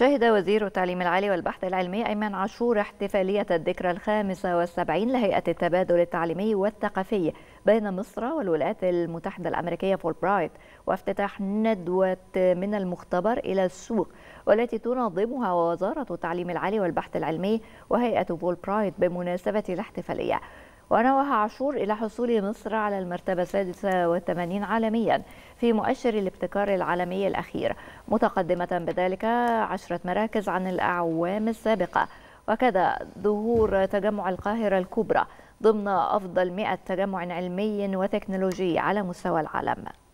شهد وزير التعليم العالي والبحث العلمي أيمن عاشور احتفالية الذكرى الخامسة والسبعين لهيئة التبادل التعليمي والثقافي بين مصر والولايات المتحدة الأمريكية فولبرايت وافتتاح ندوة من المختبر إلى السوق والتي تنظمها وزارة التعليم العالي والبحث العلمي وهيئة فولبرايت بمناسبة الاحتفالية ونوه عاشور إلى حصول مصر على المرتبة 86 عالميا في مؤشر الابتكار العالمي الأخير متقدمة بذلك عشرة مراكز عن الأعوام السابقة وكذا ظهور تجمع القاهرة الكبرى ضمن أفضل 100 تجمع علمي وتكنولوجي على مستوى العالم